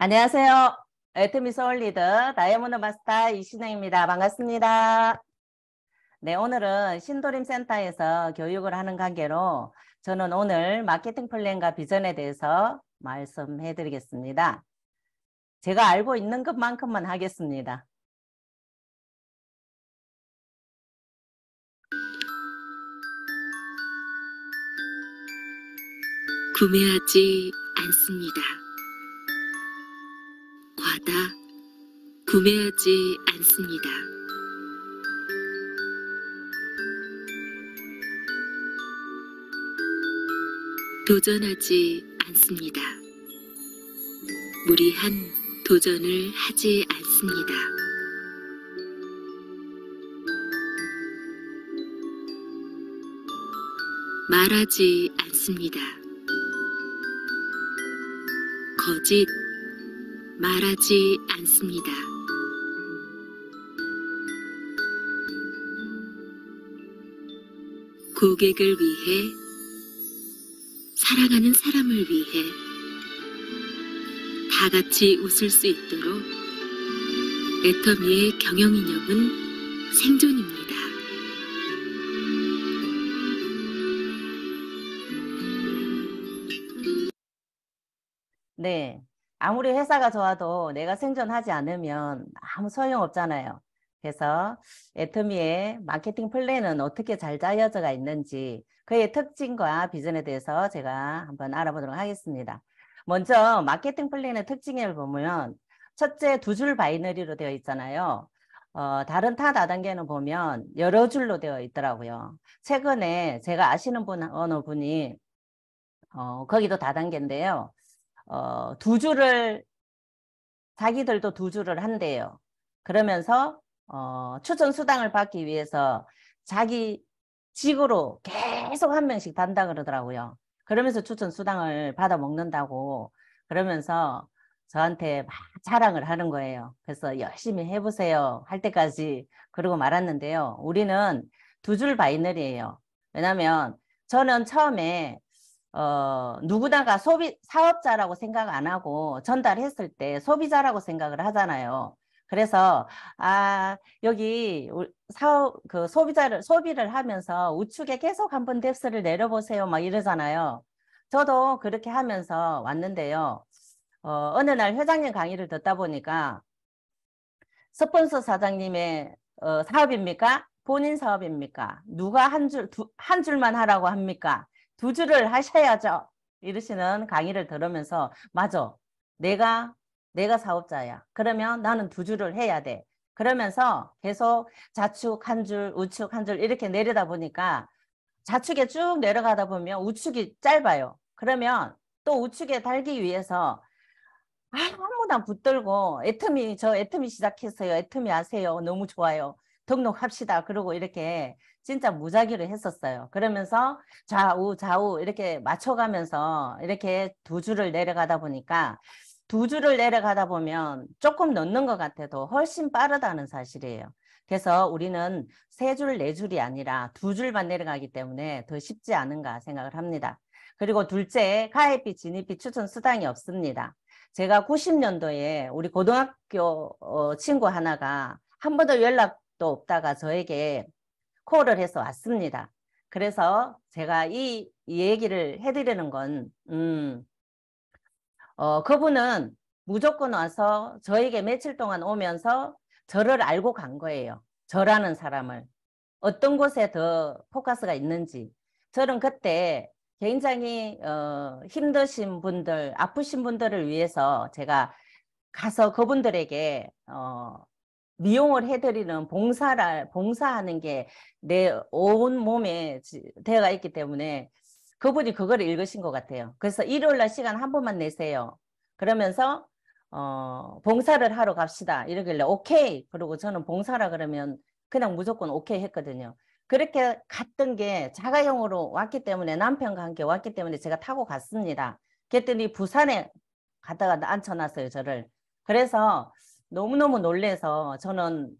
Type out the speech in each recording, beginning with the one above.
안녕하세요. 에트미 서울리드 다이아몬드 마스터 이신혜입니다. 반갑습니다. 네, 오늘은 신도림 센터에서 교육을 하는 관계로 저는 오늘 마케팅 플랜과 비전에 대해서 말씀해 드리겠습니다. 제가 알고 있는 것만큼만 하겠습니다. 구매하지 않습니다. 있다. 구매하지 않습니다. 도전하지 않습니다. 무리한 도전을 하지 않습니다. 말하지 않습니다. 거짓 말하지 않습니다. 고객을 위해, 사랑하는 사람을 위해, 다 같이 웃을 수 있도록 애터미의 경영 이념은 생존입니다. 네. 아무리 회사가 좋아도 내가 생존하지 않으면 아무 소용 없잖아요. 그래서 애터미의 마케팅 플랜은 어떻게 잘 짜여져가 있는지 그의 특징과 비전에 대해서 제가 한번 알아보도록 하겠습니다. 먼저 마케팅 플랜의 특징을 보면 첫째 두 줄 바이너리로 되어 있잖아요. 어, 다른 타 다단계는 보면 여러 줄로 되어 있더라고요. 최근에 제가 아시는 분, 어느 분이 어, 거기도 다단계인데요. 어, 두 줄을 자기들도 두 줄을 한대요. 그러면서 어, 추천 수당을 받기 위해서 자기 직으로 계속 한 명씩 단다 그러더라고요. 그러면서 추천 수당을 받아 먹는다고 그러면서 저한테 막 자랑을 하는 거예요. 그래서 열심히 해보세요 할 때까지 그러고 말았는데요. 우리는 두 줄바이너이에요 왜냐하면 저는 처음에 어, 누구나가 소비 사업자라고 생각 안 하고 전달했을 때 소비자라고 생각을 하잖아요. 그래서 아 여기 사업 그 소비자를 소비를 하면서 우측에 계속 한번 뎁스를 내려보세요 막 이러잖아요. 저도 그렇게 하면서 왔는데요. 어, 어느 날 회장님 강의를 듣다 보니까 스폰서 사장님의 어, 사업입니까? 본인 사업입니까? 누가 한 줄, 두, 한 줄만 하라고 합니까? 두 줄을 하셔야죠. 이러시는 강의를 들으면서 맞아. 내가 내가 사업자야. 그러면 나는 두 줄을 해야 돼. 그러면서 계속 좌측 한 줄, 우측 한 줄 이렇게 내려다 보니까 좌측에 쭉 내려가다 보면 우측이 짧아요. 그러면 또 우측에 달기 위해서 아무나 붙들고 애틈이 저 애틈이 시작했어요. 애틈이 아세요. 너무 좋아요. 등록합시다. 그러고 이렇게 진짜 무작위로 했었어요. 그러면서 좌우 좌우 이렇게 맞춰가면서 이렇게 두 줄을 내려가다 보니까 두 줄을 내려가다 보면 조금 넣는 것 같아도 훨씬 빠르다는 사실이에요. 그래서 우리는 세 줄, 네 줄이 아니라 두 줄만 내려가기 때문에 더 쉽지 않은가 생각을 합니다. 그리고 둘째, 가입비, 진입비 추천 수당이 없습니다. 제가 90년도에 우리 고등학교 어, 친구 하나가 한 번도 연락도 없다가 저에게 콜을 해서 왔습니다. 그래서 제가 이, 얘기를 해드리는 건 음, 어, 그분은 무조건 와서 저에게 며칠 동안 오면서 저를 알고 간 거예요. 저라는 사람을. 어떤 곳에 더 포커스가 있는지. 저는 그때 굉장히 어, 힘드신 분들, 아프신 분들을 위해서 제가 가서 그분들에게 어, 미용을 해드리는 봉사를 봉사하는 게 내 온 몸에 되가 있기 때문에 그분이 그걸 읽으신 것 같아요. 그래서 일요일 날 시간 한 번만 내세요. 그러면서 어, 봉사를 하러 갑시다. 이러길래 오케이. 그리고 저는 봉사라 그러면 그냥 무조건 오케이 했거든요. 그렇게 갔던 게 자가용으로 왔기 때문에 남편과 함께 왔기 때문에 제가 타고 갔습니다. 그랬더니 부산에 갔다가 앉혀놨어요. 저를. 그래서 너무너무 놀래서 저는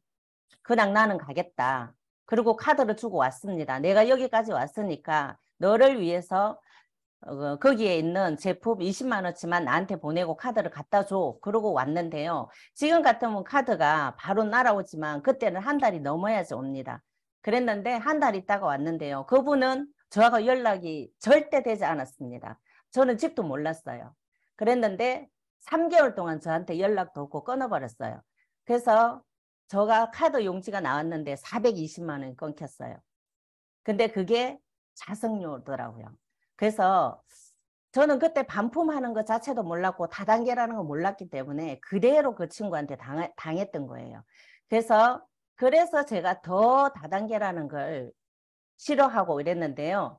그냥 나는 가겠다. 그리고 카드를 주고 왔습니다. 내가 여기까지 왔으니까 너를 위해서 어, 거기에 있는 제품 20만 원치만 나한테 보내고 카드를 갖다 줘 그러고 왔는데요. 지금 같으면 카드가 바로 날아오지만 그때는 한 달이 넘어야지 옵니다. 그랬는데 한 달 있다가 왔는데요. 그분은 저하고 연락이 절대 되지 않았습니다. 저는 집도 몰랐어요. 그랬는데 3개월 동안 저한테 연락도 없고 끊어버렸어요. 그래서 저가 카드 용지가 나왔는데 420만 원이 끊겼어요. 근데 그게 자석료더라고요. 그래서 저는 그때 반품하는 것 자체도 몰랐고 다단계라는 거 몰랐기 때문에 그대로 그 친구한테 당하, 당했던 거예요. 그래서 그래서 제가 더 다단계라는 걸 싫어하고 이랬는데요.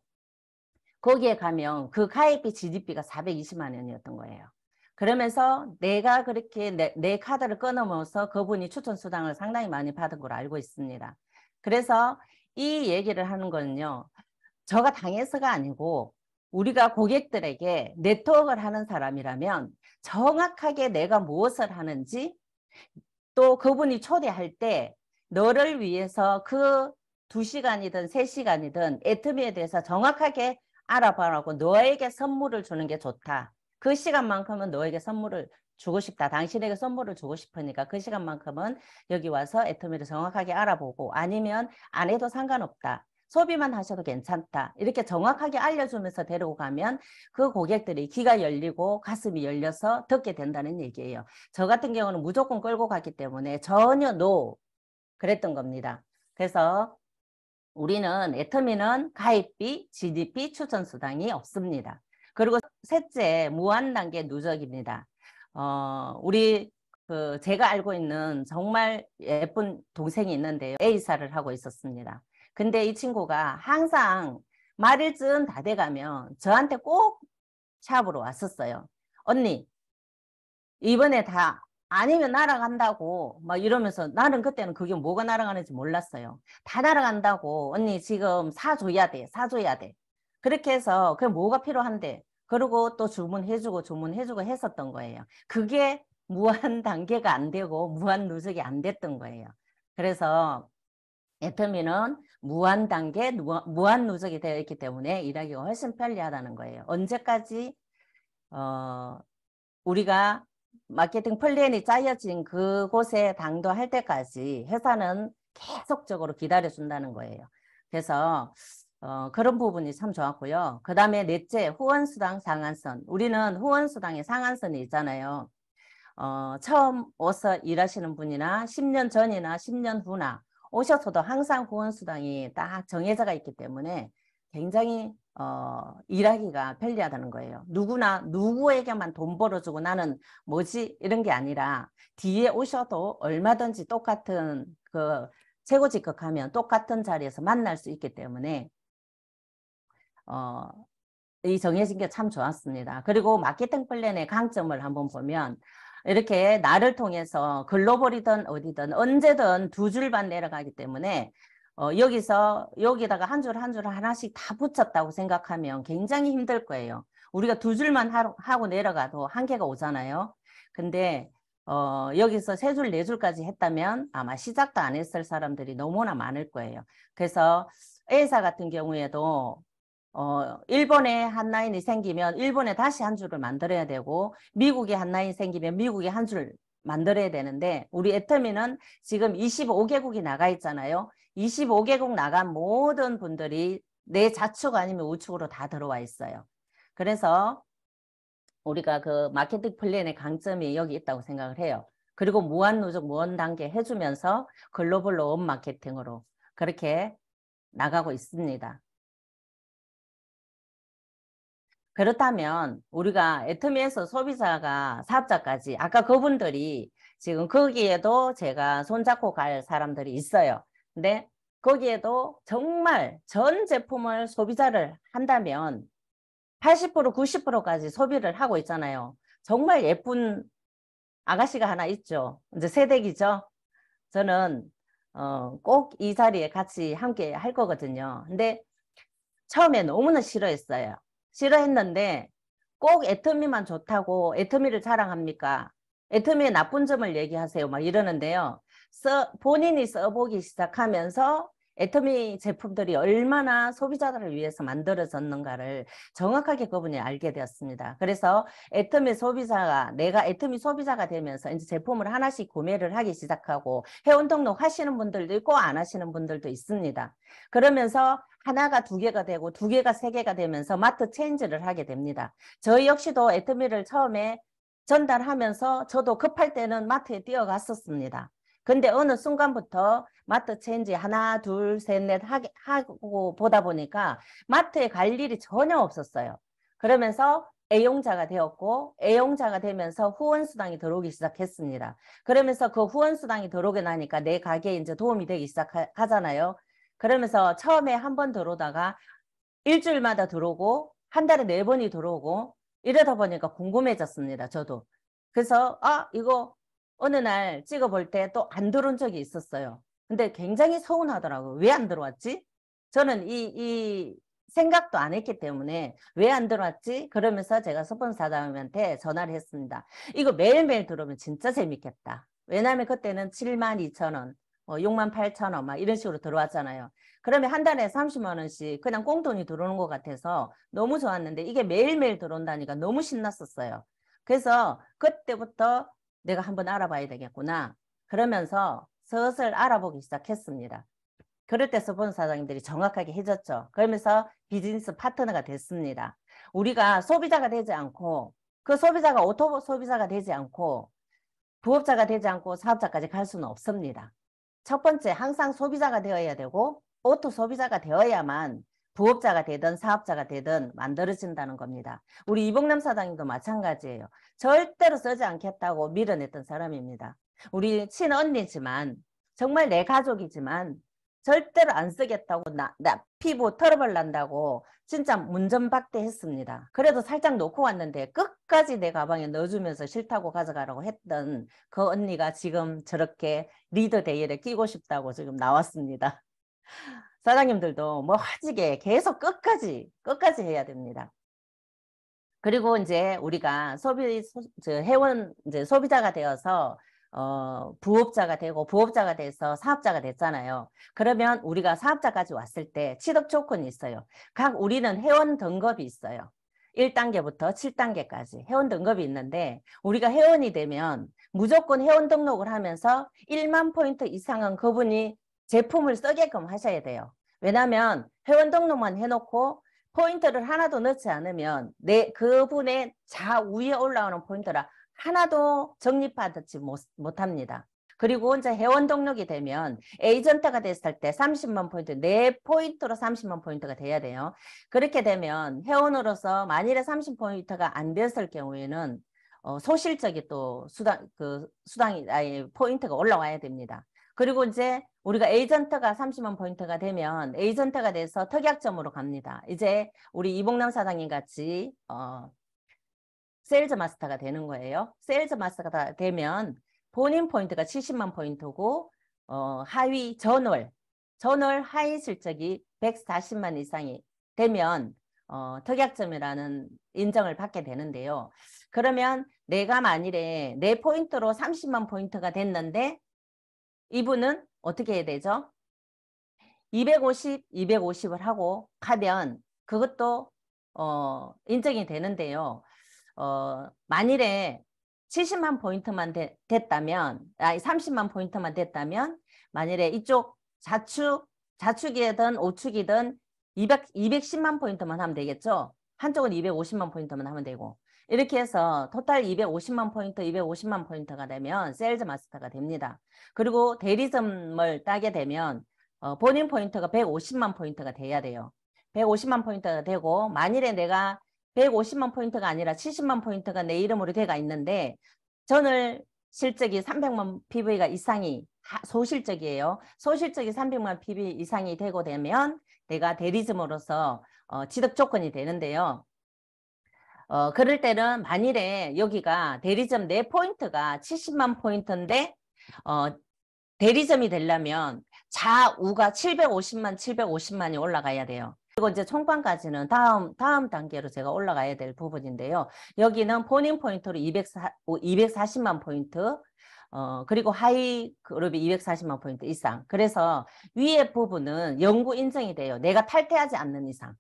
거기에 가면 그 가입비 지집비가 420만 원이었던 거예요. 그러면서 내가 그렇게 내, 내 카드를 끊어모서 그분이 추천 수당을 상당히 많이 받은 걸로 알고 있습니다. 그래서 이 얘기를 하는 거는요. 저가 당해서가 아니고 우리가 고객들에게 네트워크를 하는 사람이라면 정확하게 내가 무엇을 하는지 또 그분이 초대할 때 너를 위해서 그 두시간이든세시간이든 애트미에 대해서 정확하게 알아보라고 너에게 선물을 주는 게 좋다. 그 시간만큼은 너에게 선물을 주고 싶다. 당신에게 선물을 주고 싶으니까 그 시간만큼은 여기 와서 애터미를 정확하게 알아보고 아니면 안 해도 상관없다. 소비만 하셔도 괜찮다. 이렇게 정확하게 알려주면서 데리고 가면 그 고객들이 귀가 열리고 가슴이 열려서 듣게 된다는 얘기예요. 저 같은 경우는 무조건 끌고 가기 때문에 전혀 노 그랬던 겁니다. 그래서 우리는 애터미는 가입비, GDP, 추천수당이 없습니다. 셋째, 무한 단계 누적입니다. 어, 우리 그 제가 알고 있는 정말 예쁜 동생이 있는데요. A사를 하고 있었습니다. 근데 이 친구가 항상 말일쯤 다 돼가면 저한테 꼭 샵으로 왔었어요. 언니, 이번에 다 아니면 날아간다고 막 이러면서 나는 그때는 그게 뭐가 날아가는지 몰랐어요. 다 날아간다고 언니 지금 사줘야 돼, 사줘야 돼. 그렇게 해서 그게 뭐가 필요한데 그리고 또 주문해주고 주문해주고 했었던 거예요. 그게 무한 단계가 안 되고 무한 누적이 안 됐던 거예요. 그래서 애터미는 무한 단계, 무한 누적이 되어 있기 때문에 일하기가 훨씬 편리하다는 거예요. 언제까지 어, 우리가 마케팅 플랜이 짜여진 그곳에 당도할 때까지 회사는 계속적으로 기다려준다는 거예요. 그래서 어, 그런 부분이 참 좋았고요. 그 다음에 넷째 후원수당 상한선. 우리는 후원수당의 상한선이 있잖아요. 어, 처음 와서 일하시는 분이나 10년 전이나 10년 후나 오셔서도 항상 후원수당이 딱 정해져가 있기 때문에 굉장히 어, 일하기가 편리하다는 거예요. 누구나 누구에게만 돈 벌어주고 나는 뭐지 이런 게 아니라 뒤에 오셔도 얼마든지 똑같은 그 최고 직급하면 똑같은 자리에서 만날 수 있기 때문에 어, 이 정해진 게 참 좋았습니다. 그리고 마케팅 플랜의 강점을 한번 보면 이렇게 나를 통해서 글로벌이든 어디든 언제든 두 줄만 내려가기 때문에 어, 여기서 여기다가 한 줄 한 줄 하나씩 다 붙였다고 생각하면 굉장히 힘들 거예요. 우리가 두 줄만 하고 내려가도 한계가 오잖아요. 근데 어, 여기서 세 줄, 네 줄까지 했다면 아마 시작도 안 했을 사람들이 너무나 많을 거예요. 그래서 A사 같은 경우에도 어, 일본에 한라인이 생기면 일본에 다시 한 줄을 만들어야 되고 미국에 한라인 이 생기면 미국에 한줄 만들어야 되는데 우리 애터미는 지금 25개국이 나가 있잖아요. 25개국 나간 모든 분들이 내 좌측 아니면 우측으로 다 들어와 있어요. 그래서 우리가 그 마케팅 플랜의 강점이 여기 있다고 생각을 해요. 그리고 무한 누적 무한 단계 해주면서 글로벌로 업 마케팅으로 그렇게 나가고 있습니다. 그렇다면 우리가 애터미에서 소비자가 사업자까지 아까 그분들이 지금 거기에도 제가 손잡고 갈 사람들이 있어요. 근데 거기에도 정말 전 제품을 소비자를 한다면 80% 90%까지 소비를 하고 있잖아요. 정말 예쁜 아가씨가 하나 있죠. 이제 세대기죠. 저는 어, 꼭이 자리에 같이 함께 할 거거든요. 근데 처음에 너무나 싫어했어요. 싫어했는데 꼭 애터미만 좋다고 애터미를 자랑합니까? 애터미의 나쁜 점을 얘기하세요. 막 이러는데요. 써, 본인이 써보기 시작하면서 애터미 제품들이 얼마나 소비자들을 위해서 만들어졌는가를 정확하게 그분이 알게 되었습니다. 그래서 애터미 소비자가 내가 애터미 소비자가 되면서 이제 제품을 하나씩 구매를 하기 시작하고 회원 등록 하시는 분들도 있고 안 하시는 분들도 있습니다. 그러면서 하나가 두 개가 되고 두 개가 세 개가 되면서 마트 체인지를 하게 됩니다. 저희 역시도 애터미를 처음에 전달하면서 저도 급할 때는 마트에 뛰어갔었습니다. 근데 어느 순간부터 마트 체인지 하나 둘 셋 넷 하고 게하 보다 보니까 마트에 갈 일이 전혀 없었어요. 그러면서 애용자가 되었고 애용자가 되면서 후원수당이 들어오기 시작했습니다. 그러면서 그 후원수당이 들어오게 나니까 내 가게에 이제 도움이 되기 시작하잖아요. 그러면서 처음에 한 번 들어오다가 일주일마다 들어오고 한 달에 네 번이 들어오고 이러다 보니까 궁금해졌습니다. 저도. 그래서 아 이거 어느 날 찍어볼 때 또 안 들어온 적이 있었어요. 근데 굉장히 서운하더라고요. 왜 안 들어왔지? 저는 이, 이 생각도 안 했기 때문에 왜 안 들어왔지? 그러면서 제가 소폰사장님한테 전화를 했습니다. 이거 매일매일 들어오면 진짜 재밌겠다. 왜냐하면 그때는 7만 2천 원, 뭐 6만 8천 원막 이런 식으로 들어왔잖아요. 그러면 한 달에 30만 원씩 그냥 꽁돈이 들어오는 것 같아서 너무 좋았는데 이게 매일매일 들어온다니까 너무 신났었어요. 그래서 그때부터 내가 한번 알아봐야 되겠구나. 그러면서 슬슬 알아보기 시작했습니다. 그럴 때 서본 사장님들이 정확하게 해줬죠. 그러면서 비즈니스 파트너가 됐습니다. 우리가 소비자가 되지 않고 그 소비자가 오토 소비자가 되지 않고 부업자가 되지 않고 사업자까지 갈 수는 없습니다. 첫 번째 항상 소비자가 되어야 되고 오토 소비자가 되어야만 부업자가 되든 사업자가 되든 만들어진다는 겁니다. 우리 이봉남 사장님도 마찬가지예요. 절대로 쓰지 않겠다고 밀어냈던 사람입니다. 우리 친언니지만 정말 내 가족이지만 절대로 안 쓰겠다고 나, 나 피부 털어벌 난다고 진짜 문전박대했습니다. 그래도 살짝 놓고 왔는데 끝까지 내 가방에 넣어주면서 싫다고 가져가라고 했던 그 언니가 지금 저렇게 리더 대회에 끼고 싶다고 지금 나왔습니다. 사장님들도 뭐 화지게 계속 끝까지 끝까지 해야 됩니다. 그리고 이제 우리가 소비 소, 회원 이제 소비자가 되어서 어, 부업자가 되고 부업자가 돼서 사업자가 됐잖아요. 그러면 우리가 사업자까지 왔을 때 취득 조건이 있어요. 각 우리는 회원 등급이 있어요. 1단계부터 7단계까지 회원 등급이 있는데 우리가 회원이 되면 무조건 회원 등록을 하면서 1만 포인트 이상은 그분이 제품을 쓰게끔 하셔야 돼요. 왜냐하면 회원 등록만 해놓고 포인트를 하나도 넣지 않으면 내 그분의 좌우에 올라오는 포인트라 하나도 적립받지 못합니다. 그리고 이제 회원 등록이 되면 에이전트가 됐을 때 30만 포인트, 4포인트로 30만 포인트가 돼야 돼요. 그렇게 되면 회원으로서 만일에 30포인트가 안 됐을 경우에는 어, 소실적이 또 수당, 그 수당이, 아니, 포인트가 올라와야 됩니다. 그리고 이제 우리가 에이전트가 30만 포인트가 되면 에이전트가 돼서 특약점으로 갑니다. 이제 우리 이봉남 사장님 같이 어, 세일즈 마스터가 되는 거예요. 세일즈 마스터가 되면 본인 포인트가 70만 포인트고 어, 하위 전월, 전월 하위 실적이 140만 이상이 되면 어, 특약점이라는 인정을 받게 되는데요. 그러면 내가 만일에 내 포인트로 30만 포인트가 됐는데 이분은 어떻게 해야 되죠? 250, 250을 하고 가면 그것도 어, 인정이 되는데요. 어, 만일에 70만 포인트만 되, 됐다면, 아니 30만 포인트만 됐다면, 만일에 이쪽 자축, 자축이든 오축이든 200, 210만 포인트만 하면 되겠죠? 한쪽은 250만 포인트만 하면 되고 이렇게 해서 토탈 250만 포인트, 250만 포인트가 되면 세일즈 마스터가 됩니다. 그리고 대리점을 따게 되면 어, 본인 포인트가 150만 포인트가 돼야 돼요. 150만 포인트가 되고 만일에 내가 150만 포인트가 아니라 70만 포인트가 내 이름으로 돼가 있는데 저는 실적이 300만 PV가 이상이 소실적이에요. 소실적이 300만 PV 이상이 되고 되면 내가 대리점으로서 어, 취득 조건이 되는데요. 어, 그럴 때는 만일에 여기가 대리점 내 포인트가 70만 포인트인데 어, 대리점이 되려면 좌우가 750만, 750만이 올라가야 돼요. 그리고 이제 총판까지는 다음 다음 단계로 제가 올라가야 될 부분인데요. 여기는 본인 포인트로 204, 240만 포인트 어, 그리고 하이 그룹이 240만 포인트 이상. 그래서 위의 부분은 영구 인정이 돼요. 내가 탈퇴하지 않는 이상.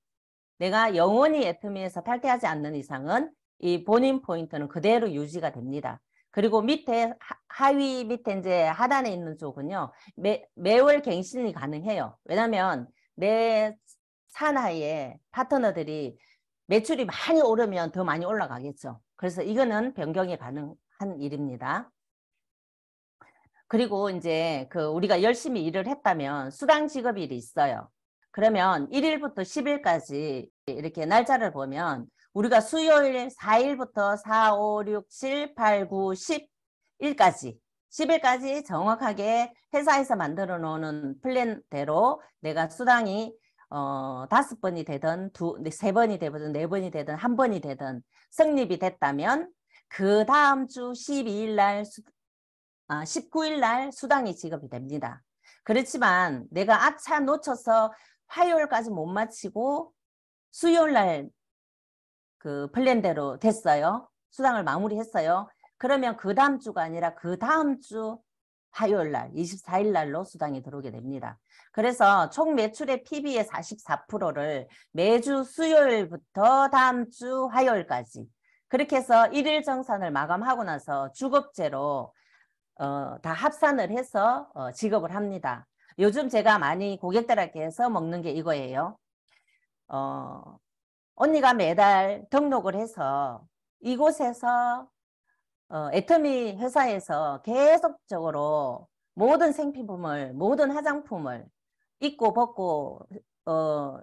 내가 영원히 애터미에서 탈퇴하지 않는 이상은 이 본인 포인트는 그대로 유지가 됩니다. 그리고 밑에 하위 밑에 이제 하단에 있는 쪽은요. 매, 매월 갱신이 가능해요. 왜냐하면 내 산하에 파트너들이 매출이 많이 오르면 더 많이 올라가겠죠. 그래서 이거는 변경이 가능한 일입니다. 그리고 이제 그 우리가 열심히 일을 했다면 수당 지급일이 있어요. 그러면 1일부터 10일까지 이렇게 날짜를 보면 우리가 수요일 4일부터 4, 5, 6, 7, 8, 9, 10일까지 10일까지 정확하게 회사에서 만들어 놓는 플랜대로 내가 수당이 어, 다섯 번이 되든 두, 네, 세 번이 되든 네 번이 되든 한 번이 되든 성립이 됐다면 그 다음 주 12일 날, 아, 19일 날 수당이 지급이 됩니다. 그렇지만 내가 아차 놓쳐서 화요일까지 못 마치고 수요일 날그 플랜대로 됐어요. 수당을 마무리했어요. 그러면 그 다음 주가 아니라 그 다음 주 화요일 날 24일 날로 수당이 들어오게 됩니다. 그래서 총 매출의 PB의 44%를 매주 수요일부터 다음 주 화요일까지 그렇게 해서 일일 정산을 마감하고 나서 주급제로 어, 다 합산을 해서 어, 지급을 합니다. 요즘 제가 많이 고객들한테 해서 먹는 게 이거예요. 어, 언니가 매달 등록을 해서 이곳에서 어, 애터미 회사에서 계속적으로 모든 생필품을 모든 화장품을 입고 벗고 어,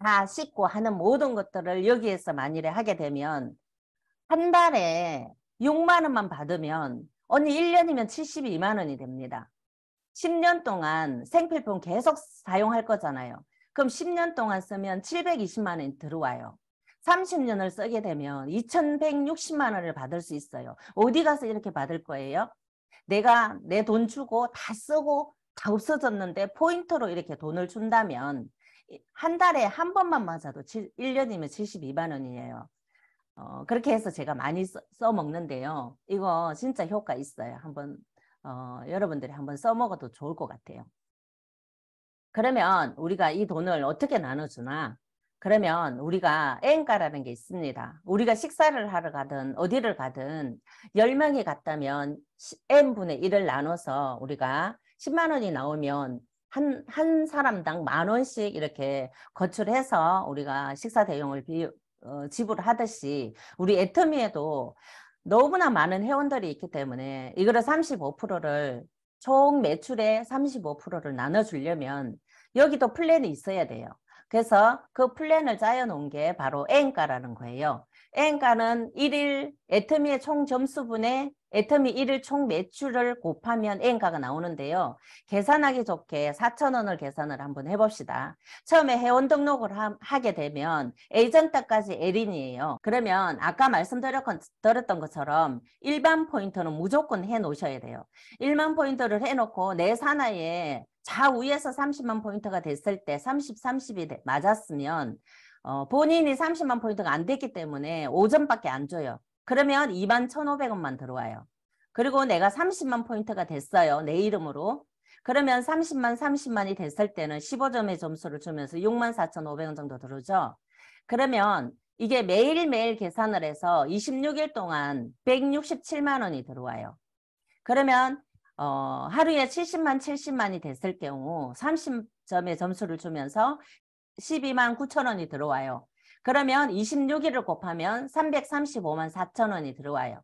다 씻고 하는 모든 것들을 여기에서 만일에 하게 되면 한 달에 6만 원만 받으면 언니 1년이면 72만 원이 됩니다. 10년 동안 생필품 계속 사용할 거잖아요. 그럼 10년 동안 쓰면 720만 원이 들어와요. 30년을 쓰게 되면 2160만 원을 받을 수 있어요. 어디 가서 이렇게 받을 거예요? 내가 내 돈 주고 다 쓰고 다 없어졌는데 포인트로 이렇게 돈을 준다면 한 달에 한 번만 맞아도 1년이면 72만 원이에요. 어, 그렇게 해서 제가 많이 써, 써먹는데요. 이거 진짜 효과 있어요. 한번 어, 여러분들이 한번 써먹어도 좋을 것 같아요. 그러면 우리가 이 돈을 어떻게 나눠주나? 그러면 우리가 엔가라는게 있습니다. 우리가 식사를 하러 가든 어디를 가든 10명이 갔다면 N분의 1을 나눠서 우리가 10만 원이 나오면 한, 한 사람당 만 원씩 이렇게 거출해서 우리가 식사 대용을 비, 어, 지불하듯이 우리 애터미에도 너무나 많은 회원들이 있기 때문에 이거를 35%를 총 매출의 35%를 나눠주려면 여기도 플랜이 있어야 돼요. 그래서 그 플랜을 짜여놓은 게 바로 애행가라는 거예요. 애행가는 일일 애터미의 총 점수분의 애터미 1일 총 매출을 곱하면 N가가 나오는데요. 계산하기 좋게 4천원을 계산을 한번 해봅시다. 처음에 회원 등록을 하, 게 되면 에이전트까지 L인이에요. 그러면 아까 말씀드렸던 것처럼 일반 포인터는 무조건 해놓으셔야 돼요. 1만 포인터를 해놓고 내 산하에 좌우에서 30만 포인트가 됐을 때 30, 30이 맞았으면 어, 본인이 30만 포인트가 안 됐기 때문에 5점밖에 안 줘요. 그러면 2만 1,500원만 들어와요. 그리고 내가 30만 포인트가 됐어요. 내 이름으로. 그러면 30만 30만이 됐을 때는 15점의 점수를 주면서 6만 4,500원 정도 들어오죠. 그러면 이게 매일매일 계산을 해서 26일 동안 167만 원이 들어와요. 그러면 어, 하루에 70만 70만이 됐을 경우 30점의 점수를 주면서 12만 9천 원이 들어와요. 그러면 26일을 곱하면 335만 4천 원이 들어와요.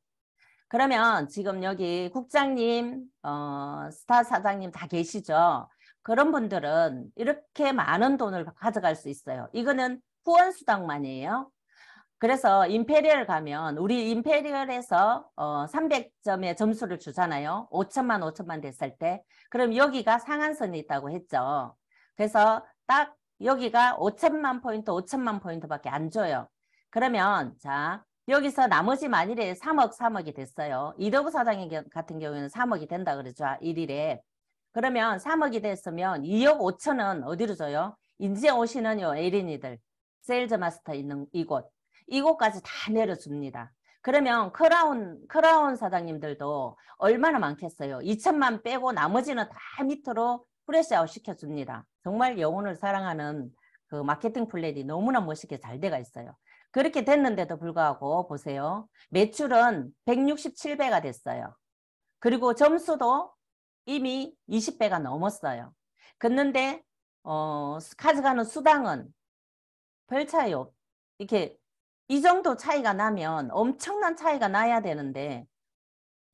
그러면 지금 여기 국장님, 어, 스타 사장님 다 계시죠? 그런 분들은 이렇게 많은 돈을 가져갈 수 있어요. 이거는 후원수당만이에요. 그래서 임페리얼 가면 우리 임페리얼에서 어 300점의 점수를 주잖아요. 5천만 5천만 됐을 때. 그럼 여기가 상한선이 있다고 했죠. 그래서 딱 여기가 5천만 포인트, 5천만 포인트밖에 안 줘요. 그러면 자 여기서 나머지 만일에 3억, 3억이 됐어요. 이덕우 사장 같은 경우에는 3억이 된다 그러죠. 1일에. 아, 그러면 3억이 됐으면 2억 5천은 어디로 줘요? 인제 오시는 요 에린이들, 세일즈 마스터 있는 이곳, 이곳까지 다 내려줍니다. 그러면 크라운 크라운 사장님들도 얼마나 많겠어요. 2천만 빼고 나머지는 다 밑으로 프레시아웃 시켜줍니다. 정말 영혼을 사랑하는 그 마케팅 플랜이 너무나 멋있게 잘 돼가 있어요. 그렇게 됐는데도 불구하고 보세요. 매출은 167배가 됐어요. 그리고 점수도 이미 20배가 넘었어요. 그런데 어, 가져가는 수당은 별 차이 없. 이렇게 이 정도 차이가 나면 엄청난 차이가 나야 되는데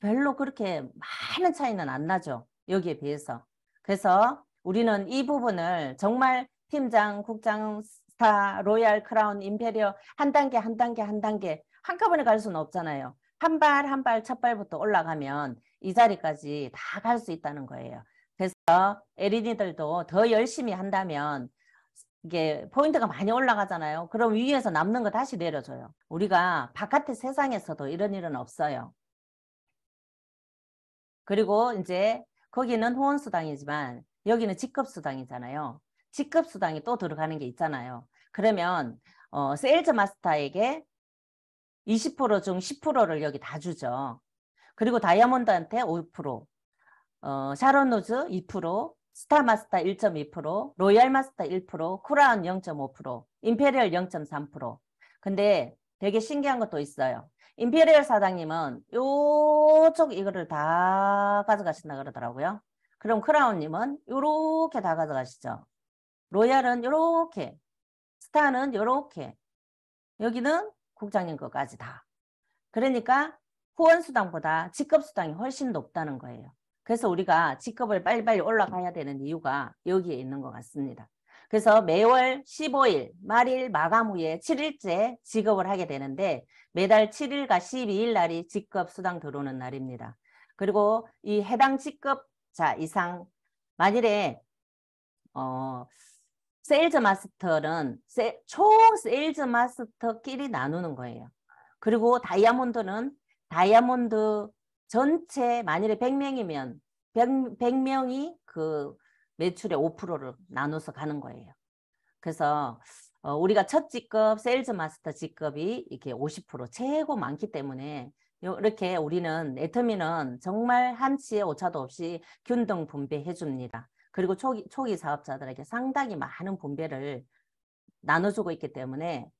별로 그렇게 많은 차이는 안 나죠. 여기에 비해서. 그래서 우리는 이 부분을 정말 팀장, 국장, 스타, 로얄, 크라운, 임페리어 한 단계 한 단계 한 단계 한꺼번에 갈 수는 없잖아요. 한발한발첫 발부터 올라가면 이 자리까지 다 갈 수 있다는 거예요. 그래서 에린이들도 더 열심히 한다면 이게 포인트가 많이 올라가잖아요. 그럼 위에서 남는 거 다시 내려줘요. 우리가 바깥의 세상에서도 이런 일은 없어요. 그리고 이제 거기는 후원수당이지만 여기는 직급수당이잖아요. 직급수당이 또 들어가는 게 있잖아요. 그러면 어, 세일즈 마스터에게 20%중 10%를 여기 다 주죠. 그리고 다이아몬드한테 5%, 어, 샤론노즈 2%, 스타마스터 1.2%, 로얄마스터 1%, 쿠라운 0.5%, 임페리얼 0.3%. 근데 되게 신기한 것도 있어요. 임페리얼 사장님은 요쪽 이거를 다 가져가신다 그러더라고요. 그럼 크라운님은 요렇게 다 가져가시죠. 로얄은 요렇게, 스타는 요렇게, 여기는 국장님 것까지 다. 그러니까 후원수당보다 직급수당이 훨씬 높다는 거예요. 그래서 우리가 직급을 빨리빨리 올라가야 되는 이유가 여기에 있는 것 같습니다. 그래서 매월 15일 말일 마감 후에 7일째 지급을 하게 되는데 매달 7일과 12일 날이 직급 수당 들어오는 날입니다. 그리고 이 해당 직급자 이상 만일에 어 세일즈 마스터는 세, 총 세일즈 마스터끼리 나누는 거예요. 그리고 다이아몬드는 다이아몬드 전체 만일에 100명이면 100, 명이그 매출의 5%를 나눠서 가는 거예요. 그래서 어, 우리가 첫 직급, 세일즈 마스터 직급이 이렇게 50% 최고 많기 때문에 이렇게 우리는 애터미는 정말 한치의 오차도 없이 균등 분배해 줍니다. 그리고 초기, 초기 사업자들에게 상당히 많은 분배를 나눠주고 있기 때문에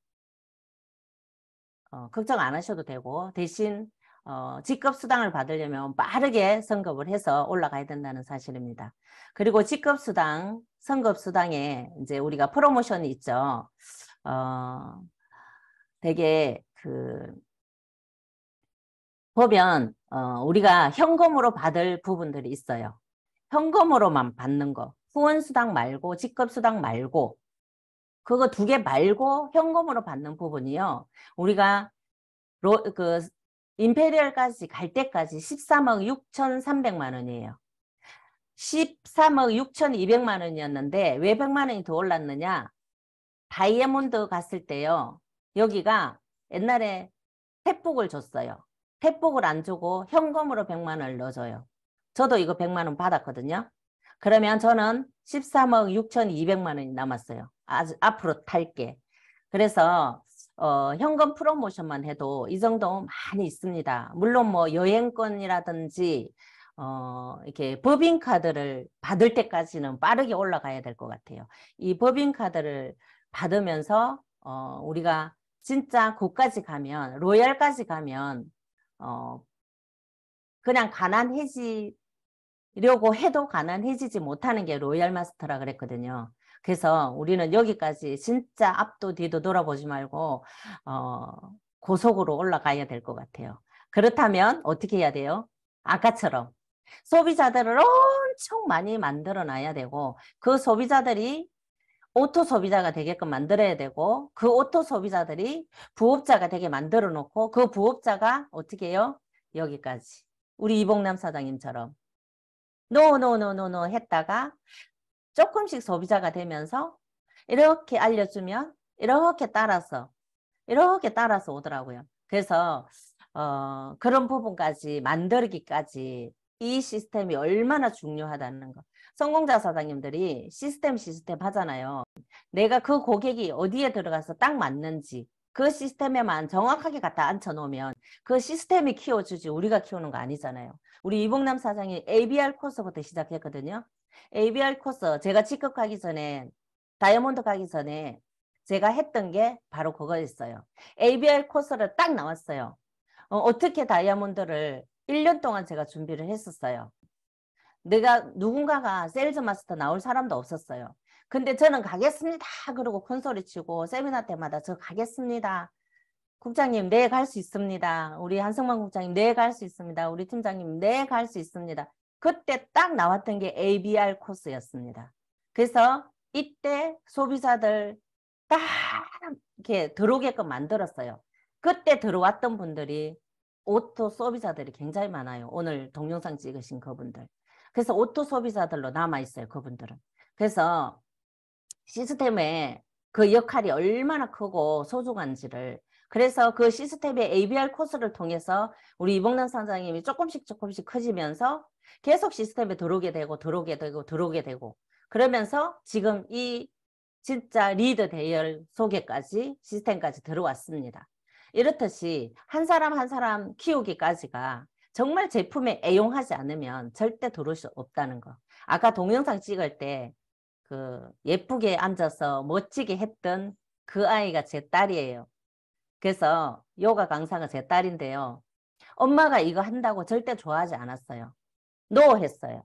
어, 걱정 안 하셔도 되고 대신 어, 직급 수당을 받으려면 빠르게 성급을 해서 올라가야 된다는 사실입니다. 그리고 직급 수당, 성급 수당에 이제 우리가 프로모션이 있죠. 어, 되게 그 보면 어, 우리가 현금으로 받을 부분들이 있어요. 현금으로만 받는 거. 후원 수당 말고 직급 수당 말고 그거 두 개 말고 현금으로 받는 부분이요. 우리가 로, 그 임페리얼까지 갈 때까지 13억 6,300만 원이에요. 13억 6,200만 원이었는데 왜 100만 원이 더 올랐느냐? 다이아몬드 갔을 때요. 여기가 옛날에 태복을 줬어요. 태복을 안 주고 현금으로 100만 원을 넣어줘요. 저도 이거 100만 원 받았거든요. 그러면 저는 13억 6,200만 원이 남았어요. 아, 앞으로 탈게. 그래서 어, 현금 프로모션만 해도 이 정도 많이 있습니다. 물론 뭐 여행권이라든지 어, 이렇게 법인카드를 받을 때까지는 빠르게 올라가야 될 것 같아요. 이 법인카드를 받으면서 어, 우리가 진짜 고까지 가면 로얄까지 가면 어, 그냥 가난해지려고 해도 가난해지지 못하는 게 로얄 마스터라 그랬거든요. 그래서 우리는 여기까지 진짜 앞도 뒤도 돌아보지 말고 어, 고속으로 올라가야 될 것 같아요. 그렇다면 어떻게 해야 돼요? 아까처럼 소비자들을 엄청 많이 만들어 놔야 되고 그 소비자들이 오토 소비자가 되게끔 만들어야 되고 그 오토 소비자들이 부업자가 되게 만들어 놓고 그 부업자가 어떻게 해요? 여기까지 우리 이봉남 사장님처럼 노노노노노 했다가 조금씩 소비자가 되면서 이렇게 알려주면 이렇게 따라서 이렇게 따라서 오더라고요. 그래서 어, 그런 부분까지 만들기까지 이 시스템이 얼마나 중요하다는 거. 성공자 사장님들이 시스템 시스템 하잖아요. 내가 그 고객이 어디에 들어가서 딱 맞는지 그 시스템에만 정확하게 갖다 앉혀놓으면 그 시스템이 키워주지 우리가 키우는 거 아니잖아요. 우리 이봉남 사장이 ABR 코스부터 시작했거든요. ABR 코스 제가 직급 가기 전에 다이아몬드 가기 전에 제가 했던 게 바로 그거였어요. ABR 코스를 딱 나왔어요. 어, 떻게 다이아몬드를 1년 동안 제가 준비를 했었어요. 내가 누군가가 세일즈 마스터 나올 사람도 없었어요. 근데 저는 가겠습니다. 그러고 큰 소리 치고 세미나 때마다 저 가겠습니다. 국장님, 네, 갈 수 있습니다. 우리 한성만 국장님, 네, 갈 수 있습니다. 우리 팀장님, 네, 갈 수 있습니다. 그때 딱 나왔던 게 ABR 코스였습니다. 그래서 이때 소비자들 딱 이렇게 들어오게끔 만들었어요. 그때 들어왔던 분들이 오토 소비자들이 굉장히 많아요. 오늘 동영상 찍으신 그분들. 그래서 오토 소비자들로 남아있어요. 그분들은. 그래서 시스템에 그 역할이 얼마나 크고 소중한지를 그래서 그 시스템의 ABR 코스를 통해서 우리 이봉남 사장님이 조금씩 조금씩 커지면서 계속 시스템에 들어오게 되고 들어오게 되고 들어오게 되고 그러면서 지금 이 진짜 리드 대열 속에까지 시스템까지 들어왔습니다. 이렇듯이 한 사람 한 사람 키우기까지가 정말 제품에 애용하지 않으면 절대 들어올 수 없다는 거. 아까 동영상 찍을 때 그 예쁘게 앉아서 멋지게 했던 그 아이가 제 딸이에요. 그래서 요가 강사가 제 딸인데요. 엄마가 이거 한다고 절대 좋아하지 않았어요. 노 했어요.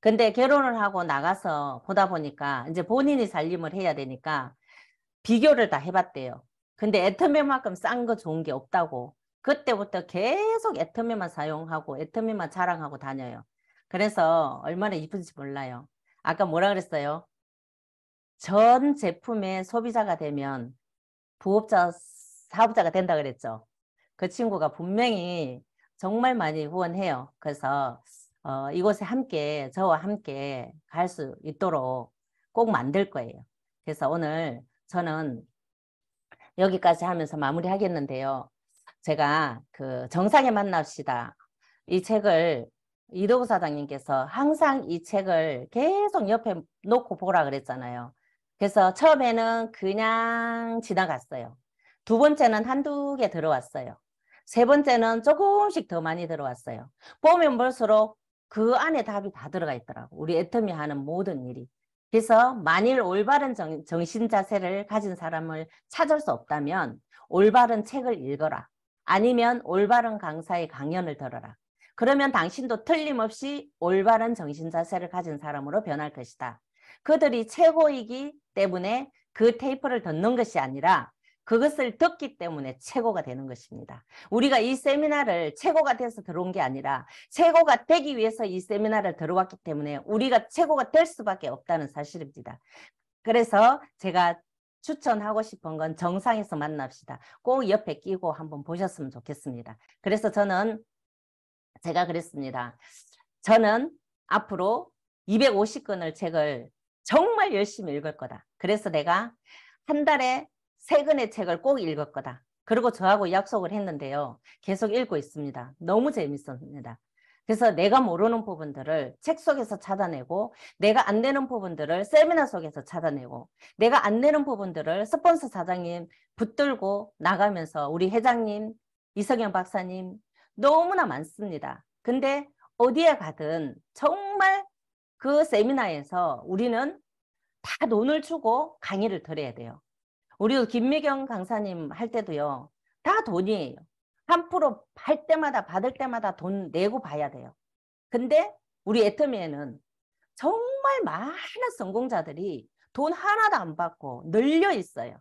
근데 결혼을 하고 나가서 보다 보니까 이제 본인이 살림을 해야 되니까 비교를 다 해봤대요. 근데 애터미만큼 싼 거 좋은 게 없다고 그때부터 계속 애터미만 사용하고 애터미만 자랑하고 다녀요. 그래서 얼마나 이쁜지 몰라요. 아까 뭐라 그랬어요? 전 제품의 소비자가 되면 부업자 사업자가 된다 그랬죠. 그 친구가 분명히 정말 많이 후원해요. 그래서 어, 이곳에 함께 저와 함께 갈 수 있도록 꼭 만들 거예요. 그래서 오늘 저는 여기까지 하면서 마무리 하겠는데요. 제가 그 정상에 만납시다. 이 책을 이도구 사장님께서 항상 이 책을 계속 옆에 놓고 보라 그랬잖아요. 그래서 처음에는 그냥 지나갔어요. 두 번째는 한두 개 들어왔어요. 세 번째는 조금씩 더 많이 들어왔어요. 보면 볼수록 그 안에 답이 다 들어가 있더라고. 우리 애터미 하는 모든 일이. 그래서 만일 올바른 정, 정신 자세를 가진 사람을 찾을 수 없다면 올바른 책을 읽어라. 아니면 올바른 강사의 강연을 들어라. 그러면 당신도 틀림없이 올바른 정신 자세를 가진 사람으로 변할 것이다. 그들이 최고이기 때문에 그 테이프를 듣는 것이 아니라 그것을 듣기 때문에 최고가 되는 것입니다. 우리가 이 세미나를 최고가 돼서 들어온 게 아니라 최고가 되기 위해서 이 세미나를 들어왔기 때문에 우리가 최고가 될 수밖에 없다는 사실입니다. 그래서 제가 추천하고 싶은 건 정상에서 만납시다. 꼭 옆에 끼고 한번 보셨으면 좋겠습니다. 그래서 저는 제가 그랬습니다. 저는 앞으로 250권을 책을 정말 열심히 읽을 거다. 그래서 내가 한 달에 세근의 책을 꼭 읽을 거다. 그리고 저하고 약속을 했는데요. 계속 읽고 있습니다. 너무 재밌었습니다. 그래서 내가 모르는 부분들을 책 속에서 찾아내고 내가 안 되는 부분들을 세미나 속에서 찾아내고 내가 안 되는 부분들을 스폰서 사장님 붙들고 나가면서 우리 회장님, 이석영 박사님 너무나 많습니다. 근데 어디에 가든 정말 그 세미나에서 우리는 다 돈을 주고 강의를 들어야 돼요. 우리 김미경 강사님 할 때도요. 다 돈이에요. 한 프로 할 때마다 받을 때마다 돈 내고 봐야 돼요. 근데 우리 애터미에는 정말 많은 성공자들이 돈 하나도 안 받고 늘려 있어요.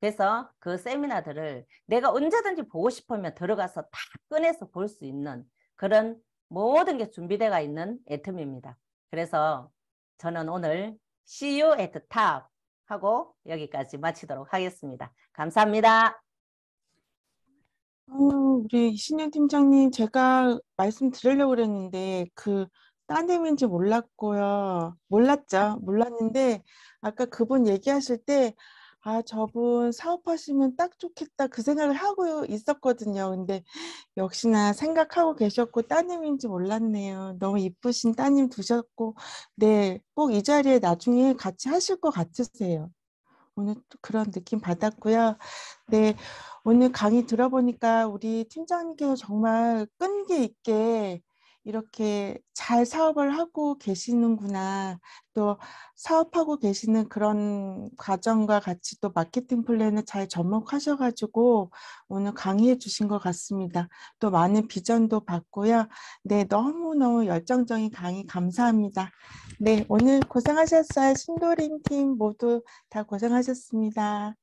그래서 그 세미나들을 내가 언제든지 보고 싶으면 들어가서 다 꺼내서 볼 수 있는 그런 모든 게 준비되어 있는 애텀입니다. 그래서 저는 오늘 c e o u at the top 하고 여기까지 마치도록 하겠습니다. 감사합니다. 어, 우리 신현 팀장님 제가 말씀드리려고 그랬는데 그 따님인지 몰랐고요. 몰랐죠. 몰랐는데 아까 그분 얘기하실 때 아, 저분 사업하시면 딱 좋겠다 그 생각을 하고 있었거든요. 근데 역시나 생각하고 계셨고 따님인지 몰랐네요. 너무 이쁘신 따님 두셨고, 네, 꼭 이 자리에 나중에 같이 하실 것 같으세요. 오늘 또 그런 느낌 받았고요. 네, 오늘 강의 들어보니까 우리 팀장님께서 정말 끈기 있게 이렇게 잘 사업을 하고 계시는구나. 또 사업하고 계시는 그런 과정과 같이 또 마케팅 플랜을 잘 접목하셔가지고 오늘 강의해 주신 것 같습니다. 또 많은 비전도 봤고요 네, 너무너무 열정적인 강의 감사합니다. 네, 오늘 고생하셨어요. 신도림 팀 모두 다 고생하셨습니다.